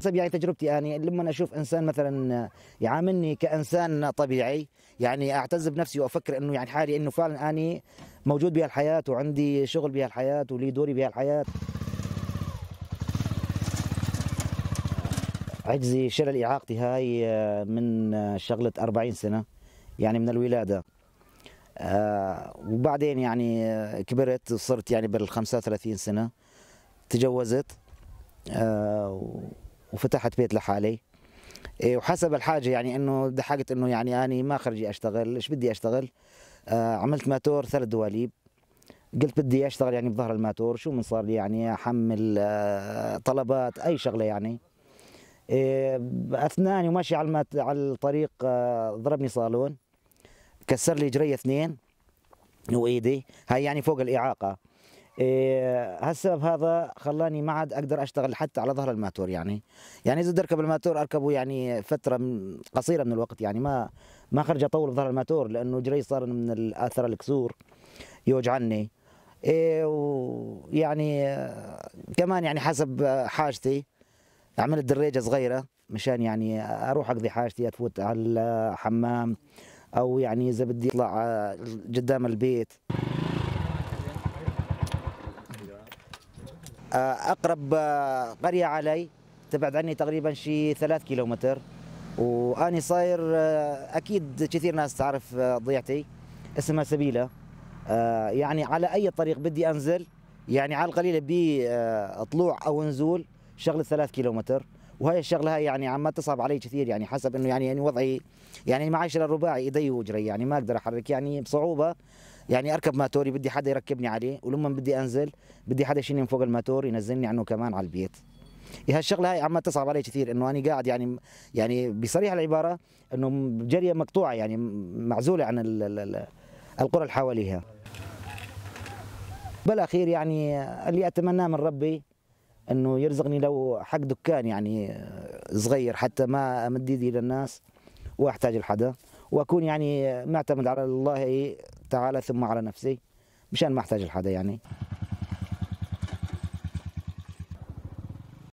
حسب يعني تجربتي أنا يعني لما أشوف إنسان مثلا يعاملني كإنسان طبيعي يعني أعتز بنفسي وأفكر إنه يعني حالي إنه فعلا أنا موجود بهالحياة وعندي شغل بهالحياة ولي دوري بهالحياة عجزي شلل إعاقتي هاي آه، من آه، شغلة 40 سنة يعني من الولادة آه وبعدين يعني آه، كبرت صرت يعني بال 35 سنة تجوزت آه وفتحت بيت لحالي إيه، وحسب الحاجه يعني انه دحقت انه يعني اني ما خرجي اشتغل ايش بدي اشتغل آه، عملت ماتور ثلاث دواليب قلت بدي اشتغل يعني بظهر الماتور شو من صار لي يعني احمل آه، طلبات اي شغله يعني آه اثناني وماشي على المات على الطريق آه، ضربني صالون كسر لي جري اثنين وايدي هاي يعني فوق الاعاقه إيه هالسبب هذا خلاني ما عاد اقدر اشتغل حتى على ظهر الماتور يعني يعني اذا بدي اركب الماتور اركبه يعني فتره قصيره من الوقت يعني ما ما خرج اطول بظهر الماتور لانه جري صار من الاثر الكسور يوجعني إيه ويعني آه، كمان يعني حسب آه، حاجتي عملت دريجة صغيرة مشان يعني أروح أقضي حاجتي أفوت على الحمام أو يعني إذا بدي أطلع آه، قدام البيت آه، اقرب آه، قريه علي تبعد عني تقريبا شي ثلاث كيلومتر واني صاير آه، اكيد كثير ناس تعرف ضيعتي اسمها سبيله يعني على اي طريق بدي انزل يعني على القليله بي طلوع او نزول شغله ثلاث كيلومتر وهي الشغله هاي يعني عم تصعب علي كثير يعني حسب انه يعني يعني وضعي يعني معيش الرباعي ايدي واجري يعني ما اقدر احرك يعني بصعوبه يعني اركب ماتوري بدي حدا يركبني عليه ولما بدي انزل بدي حدا يشيلني من فوق الماتور ينزلني عنه كمان على البيت هالشغله هاي عم تصعب علي كثير انه انا قاعد يعني يعني بصريح العباره انه جريه مقطوعه يعني معزوله عن القرى اللي حواليها بالاخير يعني اللي اتمناه من ربي انه يرزقني لو حق دكان يعني صغير حتى ما امد ايدي للناس واحتاج لحدا واكون يعني معتمد على الله تعالى ثم على نفسي مشان ما احتاج لحدا يعني